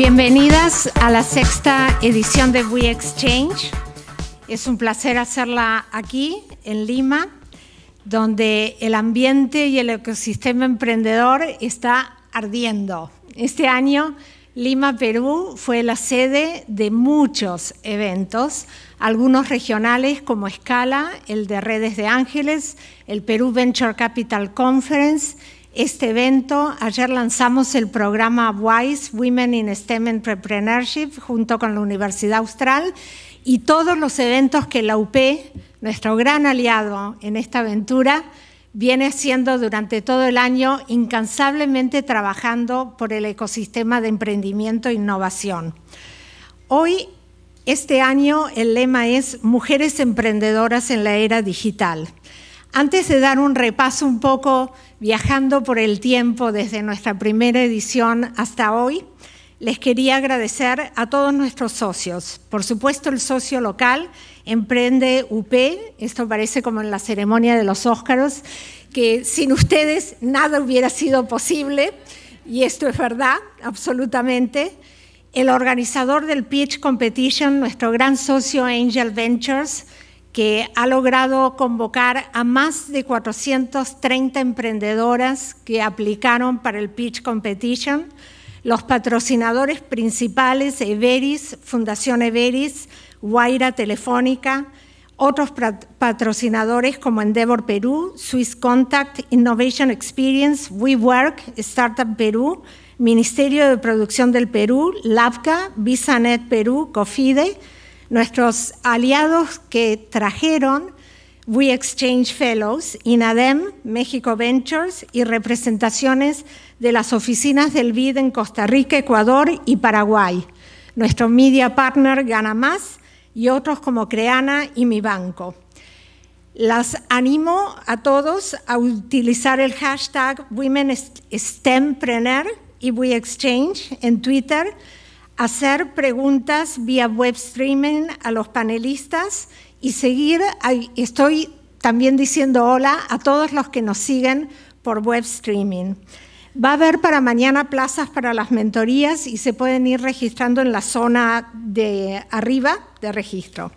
Bienvenidas a la sexta edición de We Exchange. Es un placer hacerla aquí, en Lima, donde el ambiente y el ecosistema emprendedor está ardiendo. Este año, Lima, Perú, fue la sede de muchos eventos, algunos regionales como Escala, el de Redes de Ángeles, el Perú Venture Capital Conference este evento. Ayer lanzamos el programa WISE, Women in STEM Entrepreneurship, junto con la Universidad Austral y todos los eventos que la UP, nuestro gran aliado en esta aventura, viene haciendo durante todo el año, incansablemente trabajando por el ecosistema de emprendimiento e innovación. Hoy, este año, el lema es Mujeres Emprendedoras en la Era Digital. Antes de dar un repaso un poco viajando por el tiempo desde nuestra primera edición hasta hoy, les quería agradecer a todos nuestros socios. Por supuesto, el socio local, Emprende UP, esto parece como en la ceremonia de los Óscaros, que sin ustedes nada hubiera sido posible, y esto es verdad, absolutamente. El organizador del Pitch Competition, nuestro gran socio Angel Ventures, que ha logrado convocar a más de 430 emprendedoras que aplicaron para el Pitch Competition. Los patrocinadores principales, Everis, Fundación Everis, Guaira Telefónica, otros patrocinadores como Endeavor Perú, Swiss Contact, Innovation Experience, WeWork, Startup Perú, Ministerio de Producción del Perú, LAVCA, VisaNet Perú, COFIDE, nuestros aliados que trajeron We Exchange Fellows, INADEM, México Ventures y representaciones de las oficinas del BID en Costa Rica, Ecuador y Paraguay. Nuestro media partner GanaMás y otros como Creana y Mi Banco. Las animo a todos a utilizar el hashtag WomenSTEMpreneur y WeExchange en Twitter hacer preguntas vía web streaming a los panelistas y seguir, estoy también diciendo hola a todos los que nos siguen por web streaming. Va a haber para mañana plazas para las mentorías y se pueden ir registrando en la zona de arriba de registro.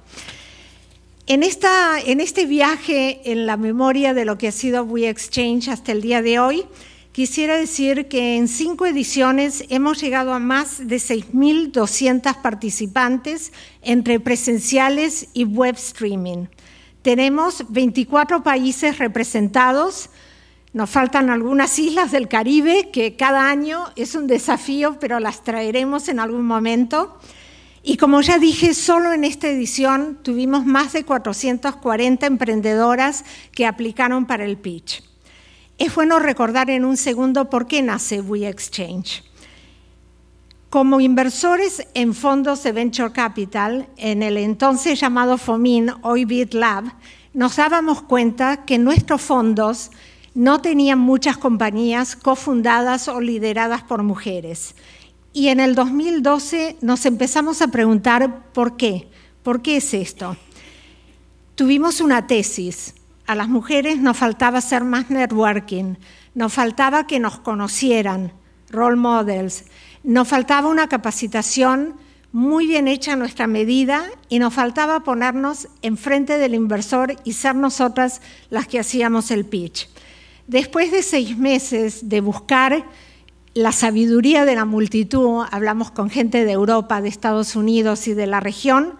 En, esta, en este viaje en la memoria de lo que ha sido We Exchange hasta el día de hoy, Quisiera decir que en cinco ediciones hemos llegado a más de 6.200 participantes entre presenciales y web streaming. Tenemos 24 países representados, nos faltan algunas islas del Caribe que cada año es un desafío, pero las traeremos en algún momento. Y como ya dije, solo en esta edición tuvimos más de 440 emprendedoras que aplicaron para el pitch. Es bueno recordar en un segundo por qué nace WeExchange. Como inversores en fondos de venture capital, en el entonces llamado FOMIN, hoy BitLab, nos dábamos cuenta que nuestros fondos no tenían muchas compañías cofundadas o lideradas por mujeres. Y en el 2012 nos empezamos a preguntar por qué, por qué es esto. Tuvimos una tesis, a las mujeres nos faltaba hacer más networking, nos faltaba que nos conocieran, role models, nos faltaba una capacitación muy bien hecha a nuestra medida y nos faltaba ponernos enfrente del inversor y ser nosotras las que hacíamos el pitch. Después de seis meses de buscar la sabiduría de la multitud, hablamos con gente de Europa, de Estados Unidos y de la región,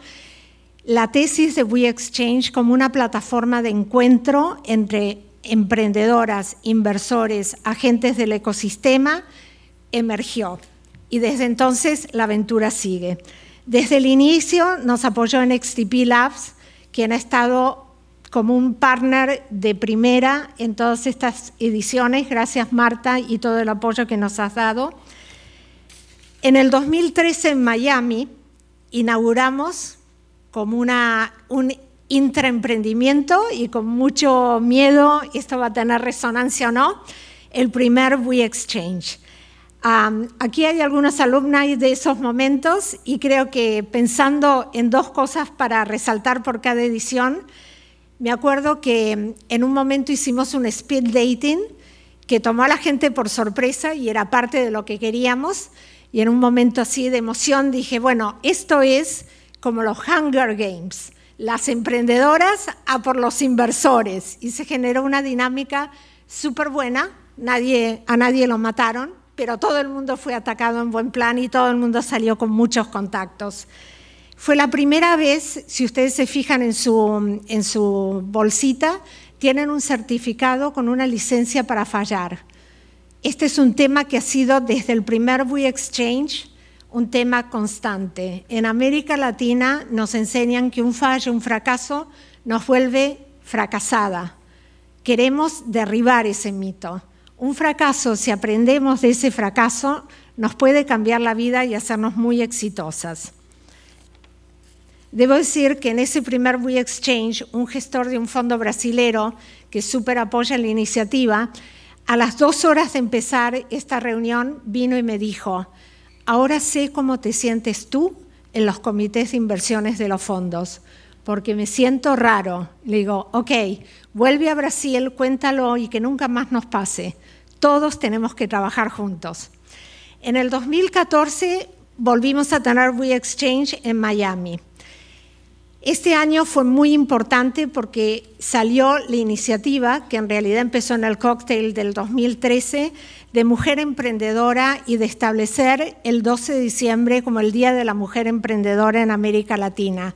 la tesis de We Exchange como una plataforma de encuentro entre emprendedoras, inversores, agentes del ecosistema, emergió. Y desde entonces la aventura sigue. Desde el inicio nos apoyó en XTP Labs, quien ha estado como un partner de primera en todas estas ediciones. Gracias Marta y todo el apoyo que nos has dado. En el 2013 en Miami inauguramos como una, un intraemprendimiento y con mucho miedo, esto va a tener resonancia o no, el primer We Exchange. aquí hay algunos alumnos de esos momentos y creo que pensando en dos cosas para resaltar por cada edición, me acuerdo que en un momento hicimos un speed dating que tomó a la gente por sorpresa y era parte de lo que queríamos y en un momento así de emoción dije, bueno, esto es como los Hunger Games. Las emprendedoras a por los inversores y se generó una dinámica súper buena, nadie, a nadie lo mataron, pero todo el mundo fue atacado en buen plan y todo el mundo salió con muchos contactos. Fue la primera vez, si ustedes se fijan en su, en su bolsita, tienen un certificado con una licencia para fallar. Este es un tema que ha sido desde el primer We Exchange un tema constante. En América Latina nos enseñan que un fallo, un fracaso, nos vuelve fracasada. Queremos derribar ese mito. Un fracaso, si aprendemos de ese fracaso, nos puede cambiar la vida y hacernos muy exitosas. Debo decir que en ese primer We Exchange, un gestor de un fondo brasilero que súper apoya la iniciativa, a las dos horas de empezar esta reunión vino y me dijo, Ahora sé cómo te sientes tú en los comités de inversiones de los fondos, porque me siento raro. Le digo, ok, vuelve a Brasil, cuéntalo y que nunca más nos pase. Todos tenemos que trabajar juntos. En el 2014 volvimos a tener We Exchange en Miami. Este año fue muy importante porque salió la iniciativa, que en realidad empezó en el cóctel del 2013, de mujer emprendedora y de establecer el 12 de diciembre como el Día de la Mujer Emprendedora en América Latina.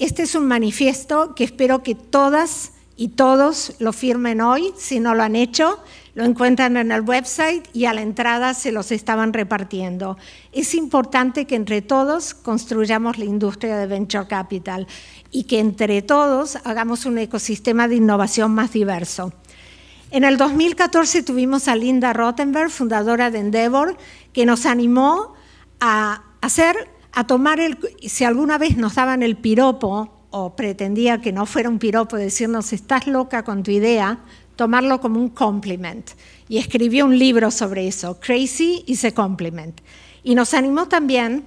Este es un manifiesto que espero que todas y todos lo firmen hoy, si no lo han hecho, lo encuentran en el website y a la entrada se los estaban repartiendo. Es importante que entre todos construyamos la industria de venture capital y que entre todos hagamos un ecosistema de innovación más diverso. En el 2014 tuvimos a Linda Rottenberg, fundadora de Endeavor, que nos animó a hacer, a tomar el, si alguna vez nos daban el piropo, o pretendía que no fuera un piropo, decirnos, estás loca con tu idea, tomarlo como un compliment. Y escribió un libro sobre eso, Crazy is se Compliment. Y nos animó también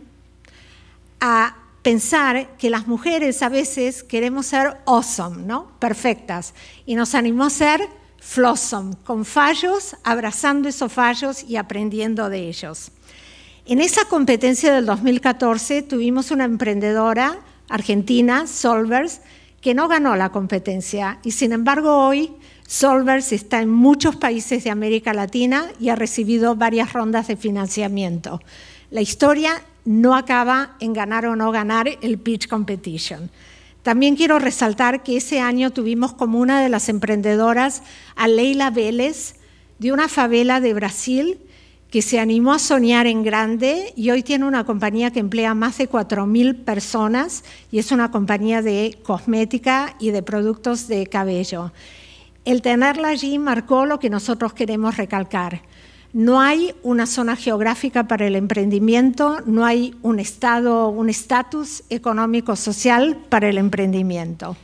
a pensar que las mujeres a veces queremos ser awesome, ¿no? Perfectas. Y nos animó a ser Flossom, con fallos, abrazando esos fallos y aprendiendo de ellos. En esa competencia del 2014 tuvimos una emprendedora argentina, Solvers, que no ganó la competencia y sin embargo hoy Solvers está en muchos países de América Latina y ha recibido varias rondas de financiamiento. La historia no acaba en ganar o no ganar el pitch competition. También quiero resaltar que ese año tuvimos como una de las emprendedoras a Leila Vélez, de una favela de Brasil, que se animó a soñar en grande y hoy tiene una compañía que emplea más de 4.000 personas y es una compañía de cosmética y de productos de cabello. El tenerla allí marcó lo que nosotros queremos recalcar, no hay una zona geográfica para el emprendimiento, no hay un estado, un estatus económico social para el emprendimiento.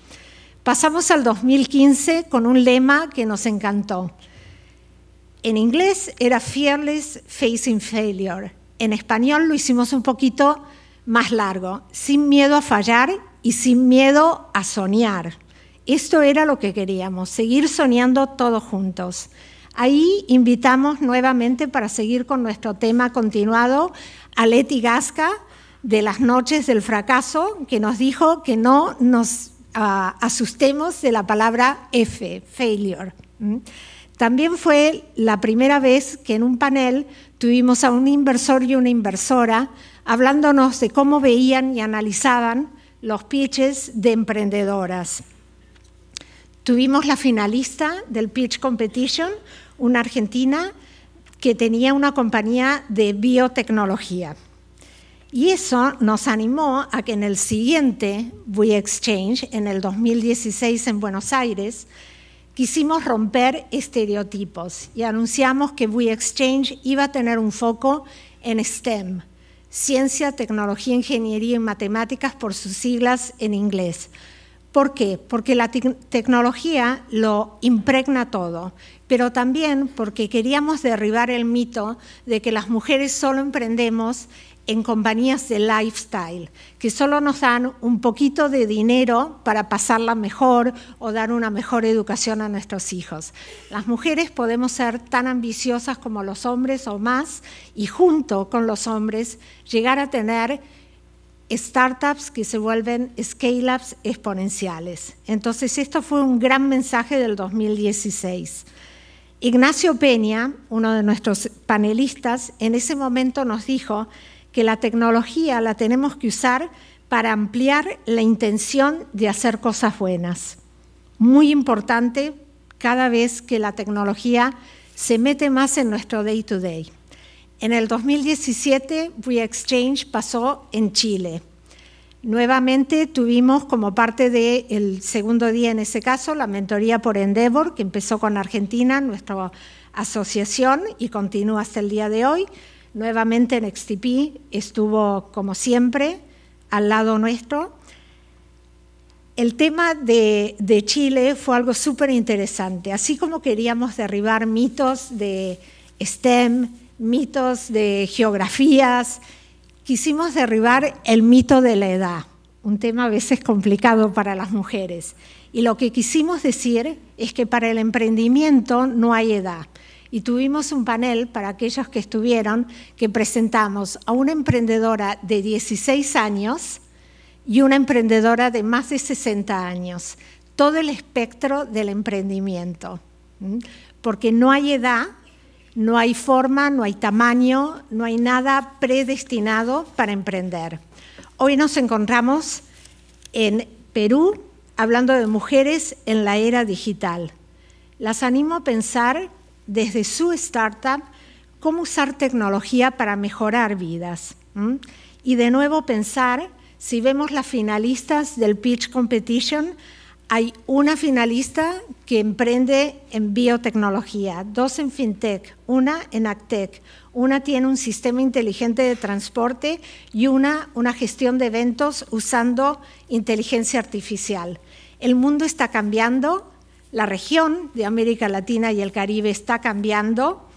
Pasamos al 2015 con un lema que nos encantó. En inglés era Fearless Facing Failure. En español lo hicimos un poquito más largo, sin miedo a fallar y sin miedo a soñar. Esto era lo que queríamos, seguir soñando todos juntos. Ahí invitamos nuevamente para seguir con nuestro tema continuado a Leti Gasca de las noches del fracaso, que nos dijo que no nos ah, asustemos de la palabra F, failure. ¿Mm? También fue la primera vez que en un panel tuvimos a un inversor y una inversora hablándonos de cómo veían y analizaban los pitches de emprendedoras. Tuvimos la finalista del pitch competition, una argentina que tenía una compañía de biotecnología. Y eso nos animó a que en el siguiente We Exchange, en el 2016 en Buenos Aires, quisimos romper estereotipos y anunciamos que We Exchange iba a tener un foco en STEM, ciencia, tecnología, ingeniería y matemáticas por sus siglas en inglés, ¿Por qué? Porque la tecnología lo impregna todo, pero también porque queríamos derribar el mito de que las mujeres solo emprendemos en compañías de lifestyle, que solo nos dan un poquito de dinero para pasarla mejor o dar una mejor educación a nuestros hijos. Las mujeres podemos ser tan ambiciosas como los hombres o más y junto con los hombres llegar a tener startups que se vuelven scale-ups exponenciales. Entonces, esto fue un gran mensaje del 2016. Ignacio Peña, uno de nuestros panelistas, en ese momento nos dijo que la tecnología la tenemos que usar para ampliar la intención de hacer cosas buenas. Muy importante cada vez que la tecnología se mete más en nuestro day-to-day. day to day day en el 2017, Exchange pasó en Chile. Nuevamente tuvimos como parte del segundo día, en ese caso, la mentoría por Endeavor, que empezó con Argentina, nuestra asociación, y continúa hasta el día de hoy. Nuevamente en XTP estuvo, como siempre, al lado nuestro. El tema de, de Chile fue algo súper interesante. Así como queríamos derribar mitos de STEM, mitos de geografías. Quisimos derribar el mito de la edad, un tema a veces complicado para las mujeres. Y lo que quisimos decir es que para el emprendimiento no hay edad. Y tuvimos un panel para aquellos que estuvieron que presentamos a una emprendedora de 16 años y una emprendedora de más de 60 años. Todo el espectro del emprendimiento. Porque no hay edad no hay forma, no hay tamaño, no hay nada predestinado para emprender. Hoy nos encontramos en Perú hablando de mujeres en la era digital. Las animo a pensar desde su startup cómo usar tecnología para mejorar vidas. Y de nuevo pensar, si vemos las finalistas del Pitch Competition, hay una finalista que emprende en biotecnología, dos en fintech, una en actec, una tiene un sistema inteligente de transporte y una una gestión de eventos usando inteligencia artificial. El mundo está cambiando, la región de América Latina y el Caribe está cambiando,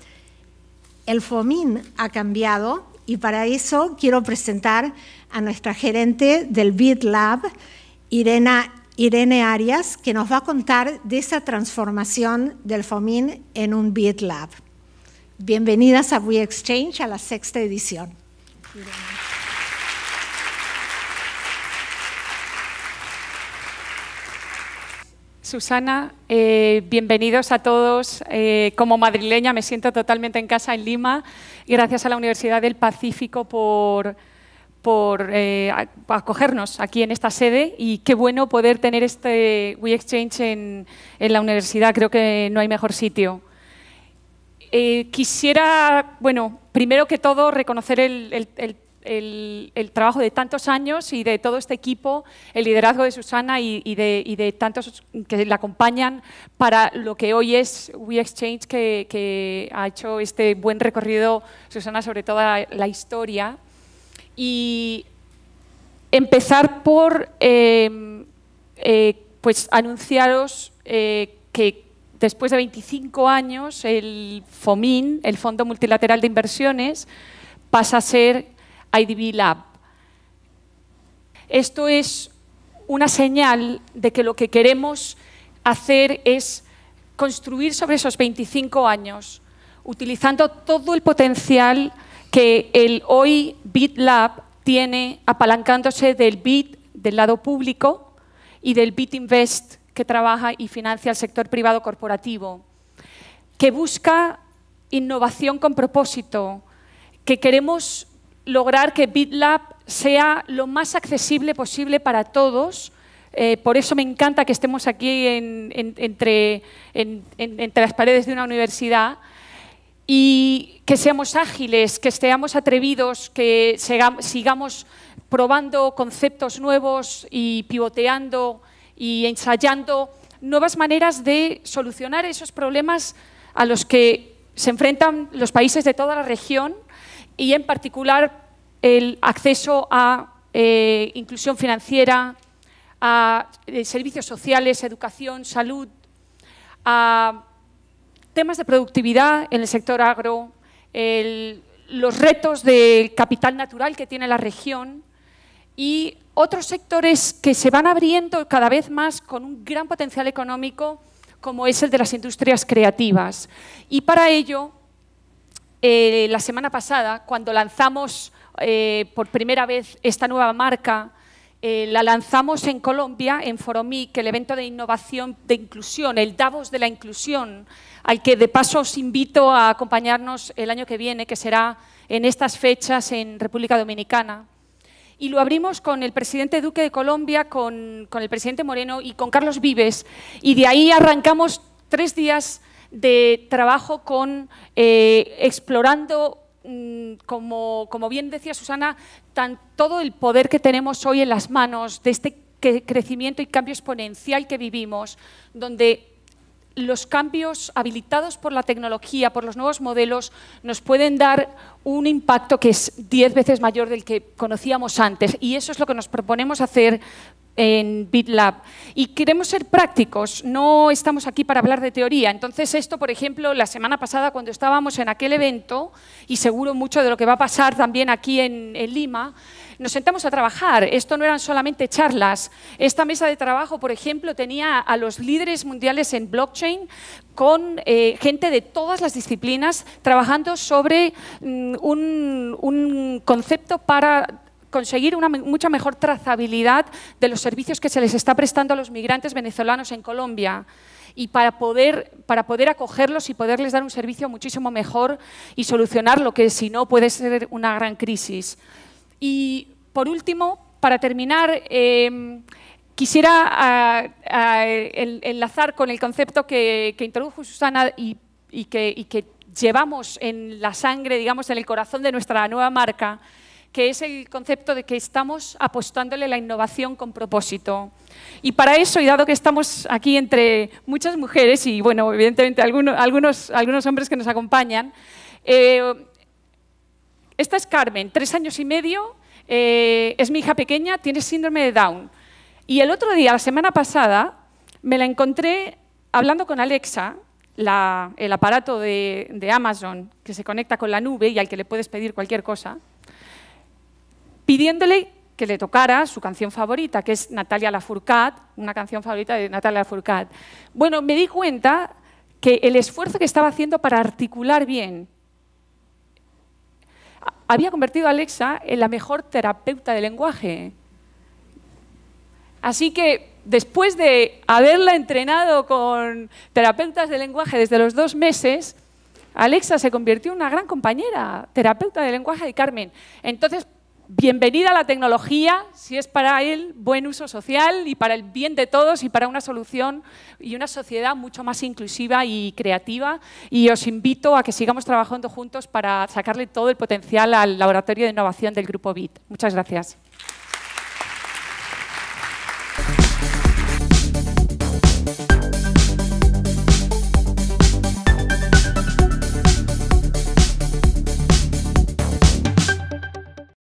el FOMIN ha cambiado y para eso quiero presentar a nuestra gerente del BID Lab, Irena Irene Arias, que nos va a contar de esa transformación del FOMIN en un Beat Lab. Bienvenidas a We Exchange a la sexta edición. Susana, eh, bienvenidos a todos. Eh, como madrileña me siento totalmente en casa en Lima y gracias a la Universidad del Pacífico por por eh, acogernos aquí en esta sede y qué bueno poder tener este We en, la universidad. Creo que no hay mejor sitio. Eh, quisiera, bueno, primero que todo reconocer el, trabajo de tantos años y de todo este equipo, el liderazgo de Susana y, y, de, tantos que la acompañan para lo que hoy es WeExchange, Exchange, que, que ha hecho este buen recorrido, Susana, sobre toda la historia y empezar por em, eh, pues anunciaros eh, que después de 25 años el FOMIN, el Fondo Multilateral de Inversiones, pasa a ser IDB Lab. Esto es una señal de que lo que queremos hacer es construir sobre esos 25 años, utilizando todo el potencial que el hoy BitLab tiene apalancándose del BIT del lado público y del BIT Invest que trabaja y financia el sector privado corporativo, que busca innovación con propósito, que queremos lograr que BitLab sea lo más accesible posible para todos. Eh, por eso me encanta que estemos aquí entre, entre las paredes de una universidad, y que seamos ágiles, que seamos atrevidos, que sigamos probando conceptos nuevos y pivoteando y ensayando nuevas maneras de solucionar esos problemas a los que se enfrentan los países de toda la región y en particular el acceso a eh, inclusión financiera, a eh, servicios sociales, educación, salud, a temas de productividad en el sector agro, los retos de capital natural que tiene la región y otros sectores que se van abriendo cada vez más con un gran potencial económico como es el de las industrias creativas. Y para ello, eh, la semana pasada, cuando lanzamos eh, por primera vez esta nueva marca eh, la lanzamos en Colombia, en Foromic, el evento de innovación de inclusión, el Davos de la inclusión, al que de paso os invito a acompañarnos el año que viene, que será en estas fechas en República Dominicana. Y lo abrimos con el presidente Duque de Colombia, con, el presidente Moreno y con Carlos Vives. Y de ahí arrancamos tres días de trabajo con eh, explorando Mm, como, como bien decía Susana, todo el poder que tenemos hoy en las manos de este crecimiento y cambio exponencial que vivimos, donde los cambios habilitados por la tecnología, por los nuevos modelos, nos pueden dar un impacto que es diez veces mayor del que conocíamos antes. Y eso es lo que nos proponemos hacer en BitLab. Y queremos ser prácticos, no estamos aquí para hablar de teoría. Entonces esto, por ejemplo, la semana pasada cuando estábamos en aquel evento, y seguro mucho de lo que va a pasar también aquí en, Lima, nos sentamos a trabajar. Esto no eran solamente charlas. Esta mesa de trabajo, por ejemplo, tenía a los líderes mundiales en blockchain con eh, gente de todas las disciplinas trabajando sobre mm, un concepto para conseguir una mucha mejor trazabilidad de los servicios que se les está prestando a los migrantes venezolanos en Colombia y para poder, para poder acogerlos y poderles dar un servicio muchísimo mejor y solucionar lo que si no puede ser una gran crisis. Y por último, para terminar, em, quisiera enlazar con el concepto que, introdujo Susana y que llevamos en la sangre, digamos, en el corazón de nuestra nueva marca, que es el concepto de que estamos apostándole la innovación con propósito. Y para eso, y dado que estamos aquí entre muchas mujeres y, bueno, evidentemente algunos, algunos, algunos hombres que nos acompañan, eh, esta es Carmen, tres años y medio, eh, es mi hija pequeña, tiene síndrome de Down. Y el otro día, la semana pasada, me la encontré hablando con Alexa, la, el aparato de, de Amazon que se conecta con la nube y al que le puedes pedir cualquier cosa pidiéndole que le tocara su canción favorita, que es Natalia Lafourcade, una canción favorita de Natalia Lafourcade. Bueno, me di cuenta que el esfuerzo que estaba haciendo para articular bien había convertido a Alexa en la mejor terapeuta de lenguaje. Así que después de haberla entrenado con terapeutas de lenguaje desde los dos meses, Alexa se convirtió en una gran compañera, terapeuta de lenguaje de Carmen. Entonces, bienvenida a la tecnología si es para el buen uso social y para el bien de todos y para una solución y una sociedad mucho más inclusiva y creativa. Y os invito a que sigamos trabajando juntos para sacarle todo el potencial al laboratorio de innovación del Grupo BIT. Muchas gracias.